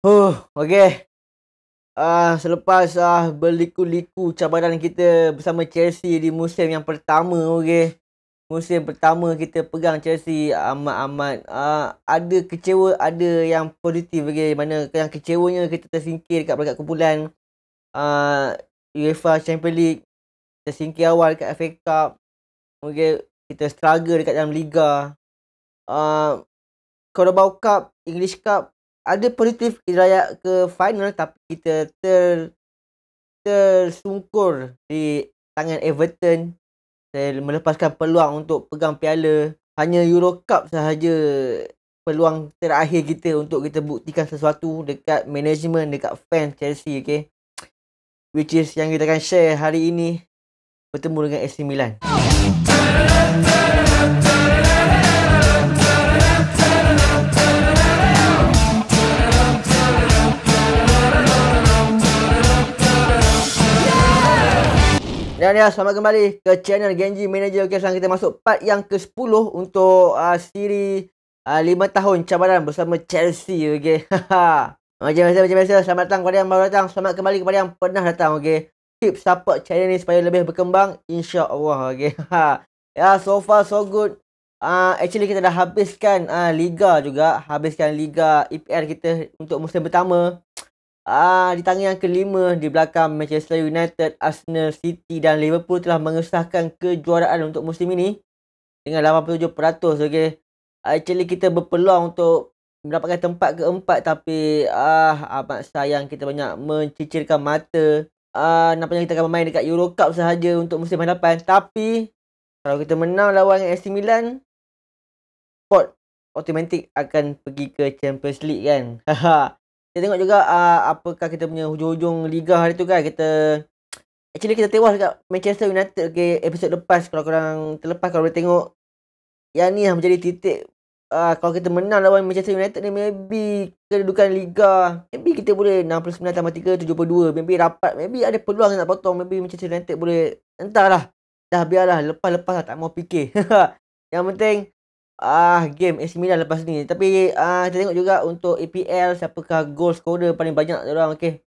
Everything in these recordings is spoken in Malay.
Huh, okay. Uh, ah, selepas uh, berliku-liku cabaran kita bersama Chelsea di musim yang pertama, okay. Musim pertama kita pegang Chelsea amat-amat. Uh, ah, ada kecewa, ada yang positif, okay. Mana yang kecewanya kita tersingkir kat peringkat kumpulan uh, UEFA Champions League. Tersingkir awal kat FA Cup. Okay, kita struggle dekat dalam Liga. Uh, Carabao Cup, English Cup, ada positif hidayah ke final tapi kita ter tersungkur di tangan Everton. Saya melepaskan peluang untuk pegang piala. Hanya Euro Cup sahaja peluang terakhir kita untuk kita buktikan sesuatu dekat management, dekat fans Chelsea. Okay? Which is yang kita akan share hari ini bertemu dengan AC Milan. ya, selamat kembali ke channel Genji Manager. Okay, sekarang kita masuk part yang ke-10 untuk uh, siri uh, 5 tahun cabaran bersama Chelsea. Okay, macam biasa, macam biasa. Selamat datang kepada yang baru datang. Selamat kembali kepada yang pernah datang. Okay, keep support channel ni supaya lebih berkembang. InsyaAllah. Okay, ya, yeah, so far so good. Uh, actually, kita dah habiskan uh, Liga juga. Habiskan Liga EPL kita untuk musim pertama. Ah, di tangan yang kelima di belakang Manchester United, Arsenal, City dan Liverpool telah mengesahkan kejuaraan untuk musim ini dengan 87%. Okey. Ah, actually kita berpeluang untuk mendapatkan tempat keempat tapi ah amat sayang kita banyak mencicirkan mata. Ah nampaknya kita akan bermain dekat Euro Cup sahaja untuk musim hadapan tapi kalau kita menang lawan AC Milan spot automatic akan pergi ke Champions League kan. Haha kita tengok juga uh, apakah kita punya hujung-hujung liga hari tu kan kita actually kita tewas dekat Manchester United okay, episode lepas kalau korang terlepas kalau boleh tengok yang ni lah menjadi titik uh, kalau kita menang lawan Manchester United ni maybe kedudukan liga maybe kita boleh 69 tambah 3 72 maybe rapat maybe ada peluang nak potong maybe Manchester United boleh entahlah dah biarlah lepas-lepas lah tak mau fikir yang penting ah game AC Milan lepas ni. Tapi ah kita tengok juga untuk EPL siapakah goal scorer paling banyak dia orang okey.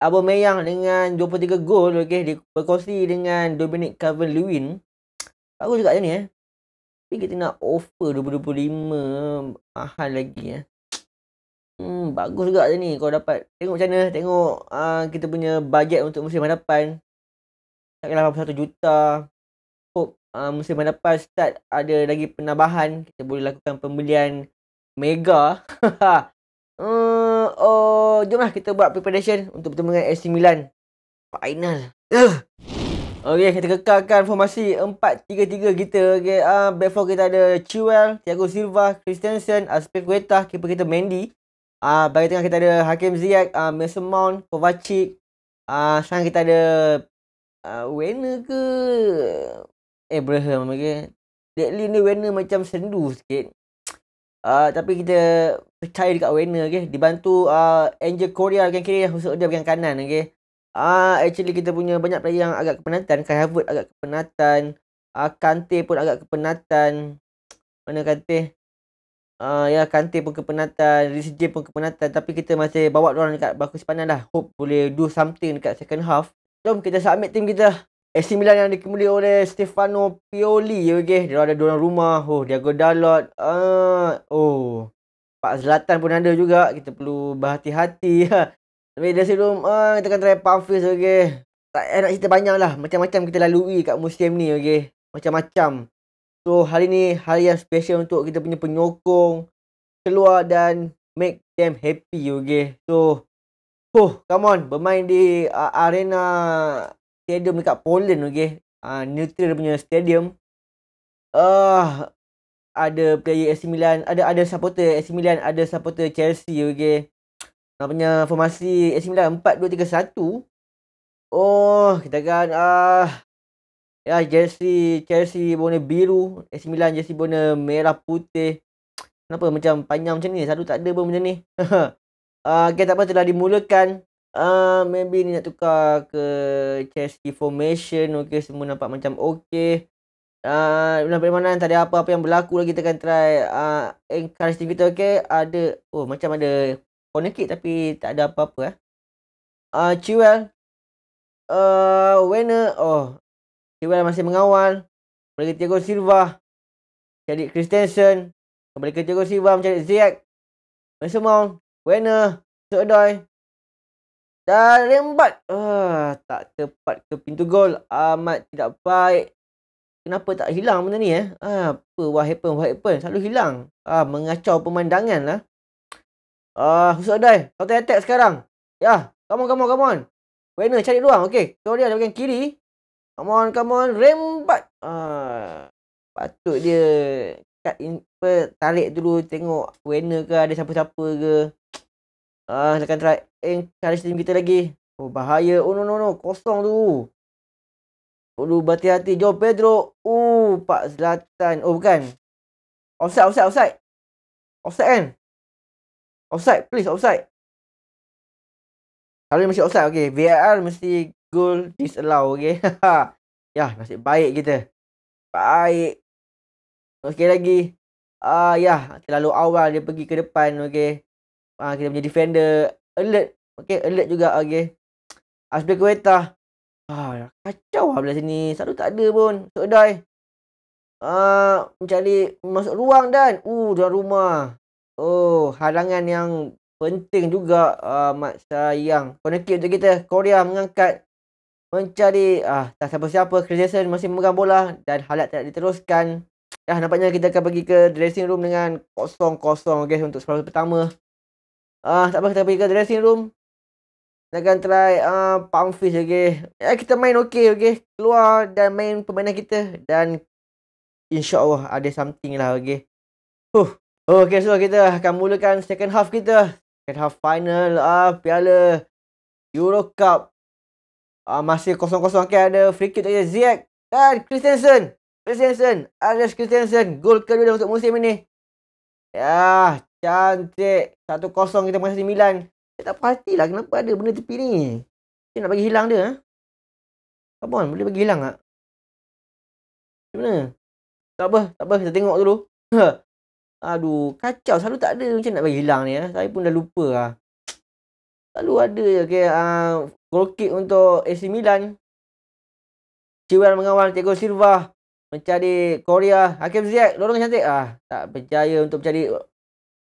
Aubameyang dengan 23 gol okey berkongsi dengan Dominic Calvert-Lewin. Bagus juga dia ni eh. Tapi kita nak offer 2025 mahal lagi eh. Hmm bagus juga dia ni kalau dapat. Tengok macam mana tengok ah kita punya bajet untuk musim hadapan. Tak 81 lah juta uh, musim lepas start ada lagi penambahan kita boleh lakukan pembelian mega uh, oh jomlah kita buat preparation untuk bertemu dengan AC Milan final uh. Okey, kita kekalkan formasi 4-3-3 kita. Okey, uh, ah, back four kita ada Chuel, Thiago Silva, Christensen, Aspilqueta, keeper kita Mendy. Ah, uh, bagi tengah kita ada Hakim Ziyech, uh, Mason Mount, Kovacic. Ah, uh, sekarang kita ada uh, Werner ke? Abraham okay. Deadly ni Werner macam sendu sikit. Uh, tapi kita percaya dekat Werner okay. Dibantu uh, Angel Korea kan kiri yang dia bukan kanan okay. uh, actually kita punya banyak player yang agak kepenatan. Kai Havert agak kepenatan. uh, Kante pun agak kepenatan. Mana Kante? uh, ya Kante pun kepenatan, Rizje pun kepenatan tapi kita masih bawa dia orang dekat bakul sepanjang dah. Hope boleh do something dekat second half. Jom kita submit team kita. AC eh, Milan yang dikemudi oleh Stefano Pioli ya okey. Dia ada dua orang rumah. Oh, dia go dalot. Uh, oh. Pak Zlatan pun ada juga. Kita perlu berhati-hati. Tapi dia sebelum uh, kita akan try Pafis okey. Tak eh, nak cerita banyak lah. Macam-macam kita lalui kat musim ni okey. Macam-macam. So hari ni hari yang special untuk kita punya penyokong keluar dan make them happy okey. So Oh, come on. Bermain di uh, arena stadium dekat Poland okey. Uh, ah, neutral punya stadium. Ah uh, ada player AC Milan, ada ada supporter AC Milan, ada supporter Chelsea okey. Nak punya formasi AC Milan 4-2-3-1. Oh, kita kan ah uh, ya jersey Chelsea warna biru, AC Milan jersey warna merah putih. Kenapa macam panjang macam ni? Satu tak ada pun macam ni. Ah, uh, okay, tak apa telah dimulakan. Ah, uh, maybe ni nak tukar ke Chelsea formation. Okay, semua nampak macam okay. Ah, uh, nampak mana yang tak ada apa-apa yang berlaku lagi kita akan try ah uh, encourage team kita okay. Ada oh macam ada corner kick tapi tak ada apa-apa eh. Ah, uh, Chiwell. Ah, uh, Wenner. Oh. Chiwell masih mengawal. Mereka Thiago Silva. jadi Christensen. Kembali ke Thiago Silva mencari Ziyech. Mesumong. Wenner. Sudoi terembat. Uh, ah, tak tepat ke pintu gol. Amat tidak baik. Kenapa tak hilang benda ni eh? Ah, apa what happen what happen? Selalu hilang. Ah, mengacau pemandangan lah. Ah, Husuk Adai. Counter attack sekarang. Ya. Yeah. Come on, come on, come on. Werner cari ruang. Okay. Kau dia bagian kiri. Come on, come on. Rembat. Ah, patut dia cut in, tarik dulu tengok Werner ke ada siapa-siapa ke. Ah, silakan try eh, encourage team kita lagi. Oh, bahaya. Oh, no, no, no. Kosong tu. Aduh, berhati-hati. Jom, Pedro. Oh, Pak Zlatan. Oh, bukan. Offside, offside, offside. Offside, kan? Offside, please, offside. Kalau mesti offside, okay. VAR mesti goal disallow, okay. ya, masih baik kita. Baik. Okay, lagi. Ah, uh, Ya, terlalu awal dia pergi ke depan, okay. Ah kita punya defender alert. Okey, alert juga okey. Asbel Kueta. Ah kacau ah belah sini. Satu tak ada pun. Sudai. Ah mencari masuk ruang dan uh dalam rumah. Oh, halangan yang penting juga ah mat sayang. Corner kick untuk kita. Korea mengangkat mencari ah tak siapa-siapa Christensen masih memegang bola dan halat tak diteruskan. Ya, nampaknya kita akan pergi ke dressing room dengan kosong-kosong guys untuk separuh pertama. Ah, uh, tak apa kita pergi ke dressing room. Kita akan try uh, ah, pump fish lagi. Okay. Eh, kita main okey okey. Keluar dan main permainan kita dan insya-Allah ada something lah okey. Huh. Okey, so kita akan mulakan second half kita. Second half final ah uh, Piala Euro Cup. Uh, masih kosong-kosong kan ada free kick dari Ziyad dan Christensen. Christensen, Alex Christensen, gol kedua untuk musim ini. Ya, Cantik. satu kosong kita masih Siti Milan. Saya tak perhati lah kenapa ada benda tepi ni. Saya nak bagi hilang dia. Come ha? on, boleh bagi hilang tak? Macam mana? Tak apa, tak apa. Kita tengok dulu. Ha. Aduh, kacau. Selalu tak ada macam nak bagi hilang ni. Eh. Saya pun dah lupa lah. Selalu ada je. Okay, uh, ah, goal kick untuk AC Milan. Cewel mengawal Tiago Silva. Mencari Korea. Hakim Ziyad, lorong cantik. Ah, tak percaya untuk mencari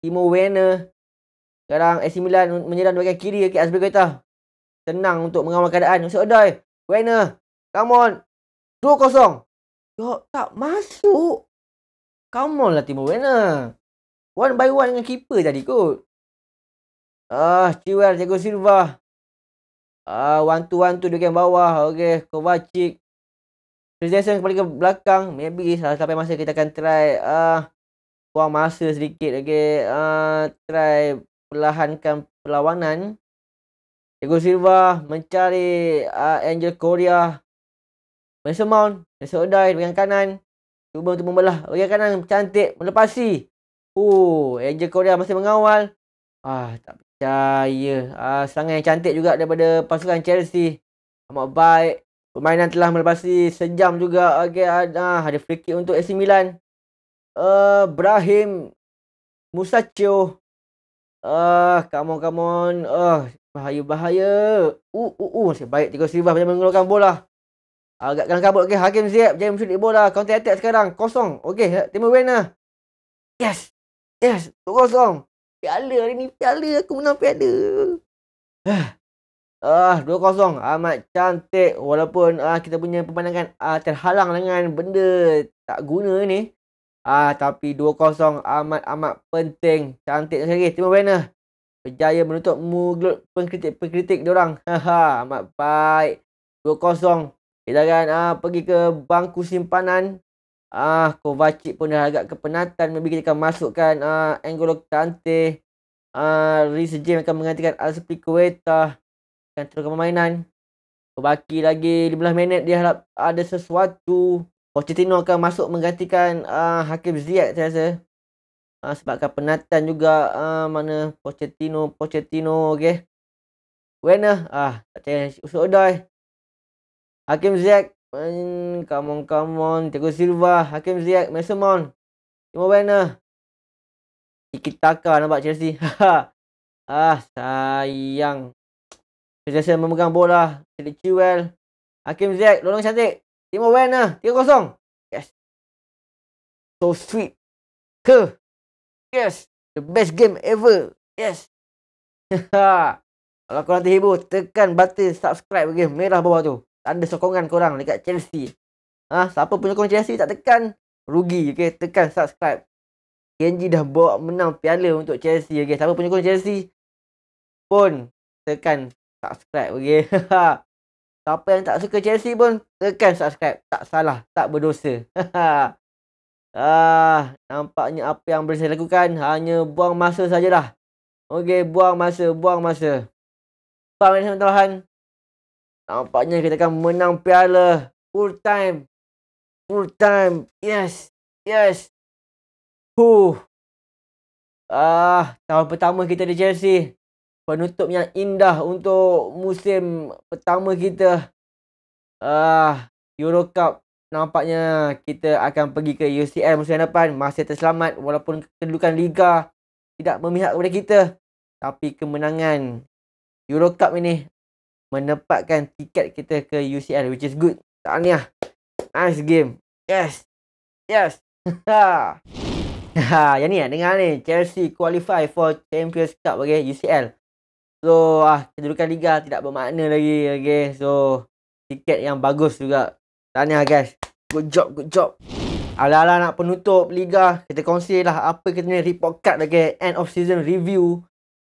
Timo Werner. Sekarang AC Milan menyerang bahagian kiri ke Azpil Goita. Tenang untuk mengawal keadaan. Masuk Odoi. Werner. Come on. 2-0. Yo, tak masuk. Come on lah Timo Werner. One by one dengan keeper tadi kot. Ah, Chiwer, Jago Silva. Ah, one to one to dia yang bawah. Okay, Kovacic. Presiden kembali ke belakang. Maybe salah sampai masa kita akan try. Ah, buang masa sedikit okey uh, ah, try perlahankan perlawanan Diego Silva mencari uh, Angel Korea Mason Mount Mason dengan kanan cuba untuk membelah bagian kanan cantik melepasi oh Angel Korea masih mengawal ah tak percaya ah, serangan yang cantik juga daripada pasukan Chelsea amat baik Permainan telah melepasi sejam juga. Okey, ada, ah, ada free kick untuk AC Milan uh, eh, Brahim Musacho ah uh, eh, come on ah uh, eh, bahaya bahaya u uh, u uh, u uh, masih tiga sibah macam mengeluarkan bola agak kena kabut okey Hakim Ziyad jangan mencuri bola counter attack sekarang kosong okey tim winner lah. yes yes kosong piala hari ni piala aku menang piala Ah, uh, 2-0 amat cantik walaupun uh, kita punya pemandangan uh, terhalang dengan benda tak guna ni. Ah, tapi 2-0 amat-amat penting. Cantik sekali. Terima kasih. Berjaya menutup mulut pengkritik-pengkritik diorang. Haha, amat baik. 2-0. Kita kan, ah, pergi ke bangku simpanan. Ah, Kovacic pun dah agak kepenatan. Mungkin kita akan masukkan ah, Angolo Kante. Ah, Riz James akan menggantikan Azpilicueta. Akan teruk permainan. Berbaki lagi 15 minit. Dia harap ada sesuatu. Pochettino akan masuk menggantikan uh, Hakim Ziyech saya rasa. Uh, ah, sebabkan penatan juga uh, mana Pochettino, Pochettino okey. Wena ah tak tanya usuk odai. Hakim Ziyech Man, come on, come on. Tiago Silva, Hakim Ziyech, Mason Mount. Timo Werner. Tiki Taka nampak Chelsea. Ha, ha. ah, sayang. Chelsea memegang bola. Tidak Chiwell. Hakim Ziyech, lorong cantik. Timo Wen lah. kosong. Yes. So sweet. Ke? Yes. The best game ever. Yes. Kalau korang terhibur, tekan button subscribe game merah bawah tu. Tanda sokongan korang dekat Chelsea. Ha? Siapa punya sokong Chelsea tak tekan, rugi. Okay? Tekan subscribe. Kenji dah bawa menang piala untuk Chelsea. Okay? Siapa punya sokong Chelsea pun tekan subscribe. Okay? Siapa yang tak suka Chelsea pun tekan eh, subscribe. Tak salah, tak berdosa. ah, nampaknya apa yang boleh saya lakukan hanya buang masa sajalah. Okey, buang masa, buang masa. Tuan dan tuan, nampaknya kita akan menang piala full time. Full time. Yes. Yes. Hu, Ah, tahun pertama kita di Chelsea penutup yang indah untuk musim pertama kita uh, Euro Cup nampaknya kita akan pergi ke UCL musim depan masih terselamat walaupun kedudukan liga tidak memihak kepada kita tapi kemenangan Euro Cup ini menempatkan tiket kita ke UCL which is good tahniah nice game yes yes ha ha yang ni dengar ni Chelsea qualify for Champions Cup okay UCL So ah kedudukan liga tidak bermakna lagi okey. So tiket yang bagus juga. Tanya, guys. Good job, good job. Alah-alah nak penutup liga, kita lah. apa kita ni report card lagi okay. end of season review.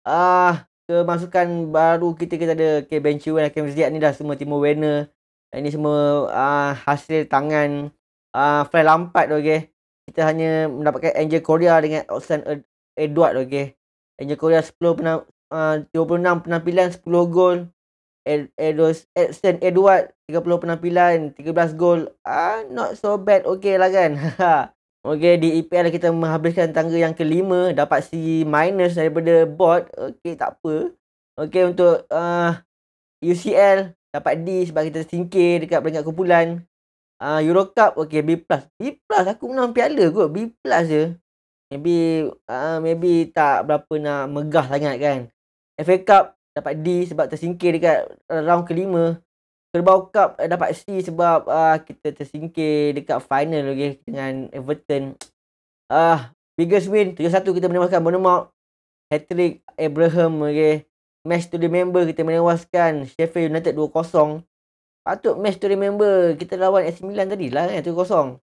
Ah kemasukan baru kita kita ada okay, Benchy Wen Hakim Ziyad ni dah semua Timo Werner. Ah, ini semua ah, hasil tangan ah, Frank Lampard okey. Kita hanya mendapatkan Angel Korea dengan Oxen Edward okey. Angel Korea 10 pernah Ah, uh, 26 penampilan 10 gol Edos Edson Edward 30 penampilan 13 gol ah uh, not so bad Okey lah kan Okey di EPL kita menghabiskan tangga yang kelima dapat si minus daripada bot okey tak apa okey untuk uh, ah, UCL dapat D sebab kita singkir dekat peringkat kumpulan uh, Euro Cup okey B plus B plus aku menang piala kot B plus je maybe uh, maybe tak berapa nak megah sangat kan FA Cup dapat D sebab tersingkir dekat round kelima. Kerbau Cup eh, dapat C sebab uh, kita tersingkir dekat final lagi okay, dengan Everton. Ah, uh, biggest win 7-1 kita menewaskan Bournemouth. Hattrick Abraham okay. Match to remember kita menewaskan Sheffield United 2-0. Patut match to remember kita lawan AC 9 tadi lah kan eh, 2-0.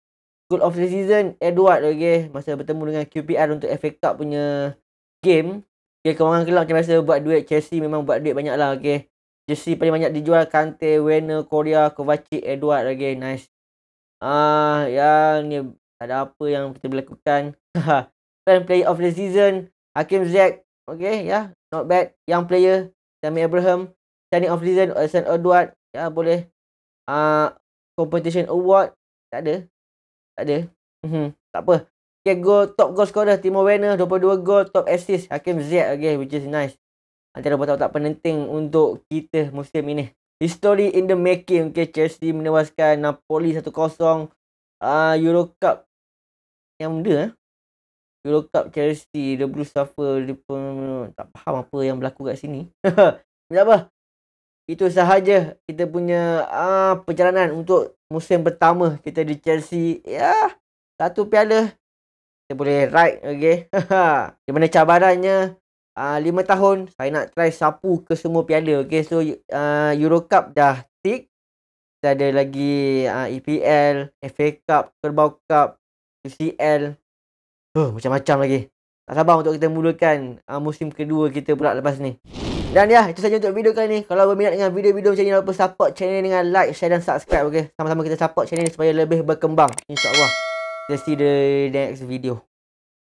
Goal of the season Edward okay. Masa bertemu dengan QPR Untuk FA Cup punya Game Okay, kawan-kawan kelab macam biasa buat duit. Chelsea memang buat duit banyak lah. Okay. Chelsea paling banyak dijual. Kante, Werner, Korea, Kovacic, Edward lagi. Okay, nice. Ah, yang ni ada apa yang kita boleh lakukan. Fan player of the season. Hakim Ziyech. Okay, ya. Yeah, not bad. Young player. Sammy Abraham. Sunny of the season. Alisson Edward. Ya, yeah, boleh. Ah, competition award. Tak ada. Tak ada. Mhm, tak apa. Okay, goal, top goal scorer, Timo Werner, 22 gol, top assist, Hakim Ziyad, okay, which is nice. Antara botak tak penting untuk kita musim ini. History in the making, okay, Chelsea menewaskan Napoli 1-0, uh, ah, Euro Cup, yang muda, eh? Euro Cup Chelsea, dia perlu suffer, dia pun tak faham apa yang berlaku kat sini. Tak apa, itu sahaja kita punya uh, perjalanan untuk musim pertama kita di Chelsea. Ya, yeah. satu piala kita boleh ride okay. Di mana cabarannya uh, ah, 5 tahun Saya nak try sapu ke semua piala okay. So uh, Euro Cup dah tick Kita ada lagi uh, ah, EPL FA Cup Kerbau Cup UCL huh, Macam-macam lagi Tak sabar untuk kita mulakan uh, Musim kedua kita pula lepas ni dan ya, itu sahaja untuk video kali ni. Kalau berminat dengan video-video macam ni, jangan lupa support channel ni dengan like, share dan subscribe. Okay? Sama-sama kita support channel ni supaya lebih berkembang. InsyaAllah. Let's see the next video.